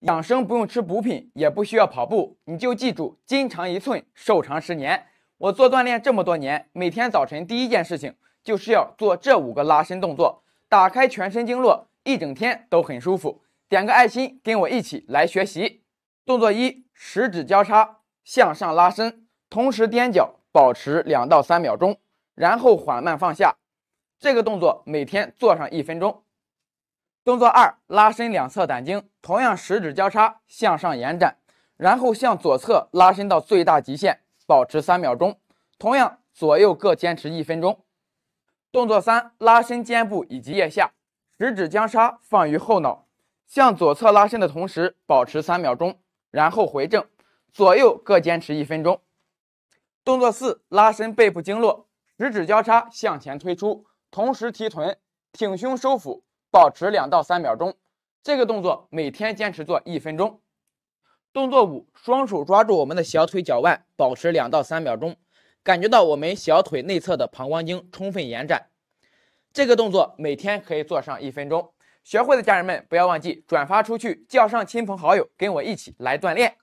养生不用吃补品，也不需要跑步，你就记住“筋长一寸，寿长十年”。我做锻炼这么多年，每天早晨第一件事情就是要做这五个拉伸动作，打开全身经络，一整天都很舒服。点个爱心，跟我一起来学习。动作一：食指交叉向上拉伸，同时踮脚，保持两到三秒钟，然后缓慢放下。这个动作每天做上一分钟。动作二，拉伸两侧胆经，同样食指交叉向上延展，然后向左侧拉伸到最大极限，保持三秒钟，同样左右各坚持一分钟。动作三，拉伸肩部以及腋下，食指交叉放于后脑，向左侧拉伸的同时保持三秒钟，然后回正，左右各坚持一分钟。动作四，拉伸背部经络，食指交叉向前推出，同时提臀，挺胸收腹。保持两到三秒钟，这个动作每天坚持做一分钟。动作五，双手抓住我们的小腿脚腕，保持两到三秒钟，感觉到我们小腿内侧的膀胱经充分延展。这个动作每天可以做上一分钟。学会的家人们，不要忘记转发出去，叫上亲朋好友跟我一起来锻炼。